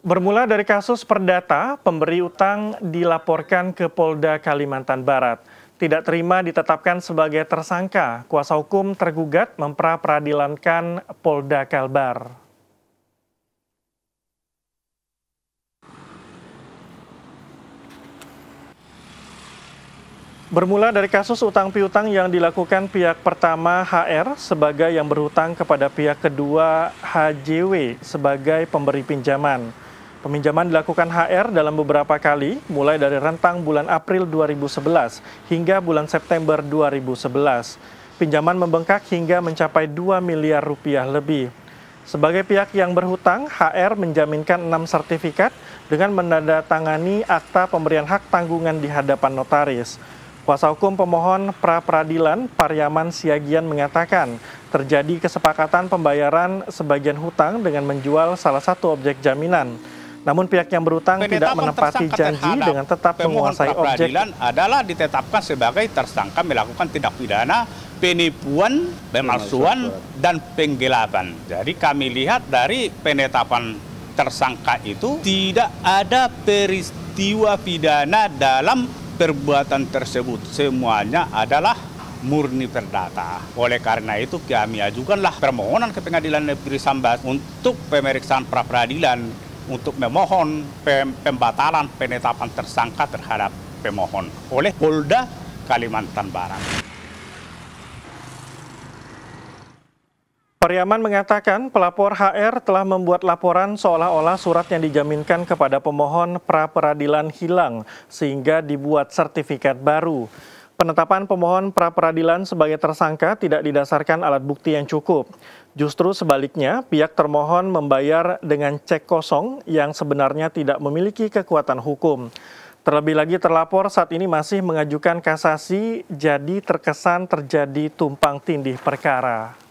Bermula dari kasus perdata, pemberi utang dilaporkan ke Polda Kalimantan Barat. Tidak terima ditetapkan sebagai tersangka, kuasa hukum tergugat memperadilankan Polda Kalbar. Bermula dari kasus utang piutang yang dilakukan pihak pertama HR sebagai yang berhutang kepada pihak kedua HJW sebagai pemberi pinjaman. Peminjaman dilakukan HR dalam beberapa kali, mulai dari rentang bulan April 2011 hingga bulan September 2011. Pinjaman membengkak hingga mencapai 2 miliar rupiah lebih. Sebagai pihak yang berhutang, HR menjaminkan 6 sertifikat dengan menandatangani akta pemberian hak tanggungan di hadapan notaris. Kuasa hukum pemohon pra peradilan Pariaman Siagian mengatakan, terjadi kesepakatan pembayaran sebagian hutang dengan menjual salah satu objek jaminan. Namun pihak yang berutang Penetapan tidak menepati janji dengan tetap menguasai objek. adalah ditetapkan sebagai tersangka melakukan tindak pidana penipuan, pemalsuan, dan penggelapan. Jadi kami lihat dari penetapan tersangka itu tidak ada peristiwa pidana dalam perbuatan tersebut. Semuanya adalah murni perdata. Oleh karena itu kami ajukanlah permohonan ke pengadilan negeri Sambas untuk pemeriksaan pra peradilan untuk memohon pembatalan penetapan tersangka terhadap pemohon oleh Polda Kalimantan Barat. Pariaman mengatakan pelapor HR telah membuat laporan seolah-olah surat yang dijaminkan kepada pemohon pra peradilan hilang sehingga dibuat sertifikat baru. Penetapan pemohon pra peradilan sebagai tersangka tidak didasarkan alat bukti yang cukup. Justru sebaliknya, pihak termohon membayar dengan cek kosong yang sebenarnya tidak memiliki kekuatan hukum. Terlebih lagi terlapor saat ini masih mengajukan kasasi jadi terkesan terjadi tumpang tindih perkara.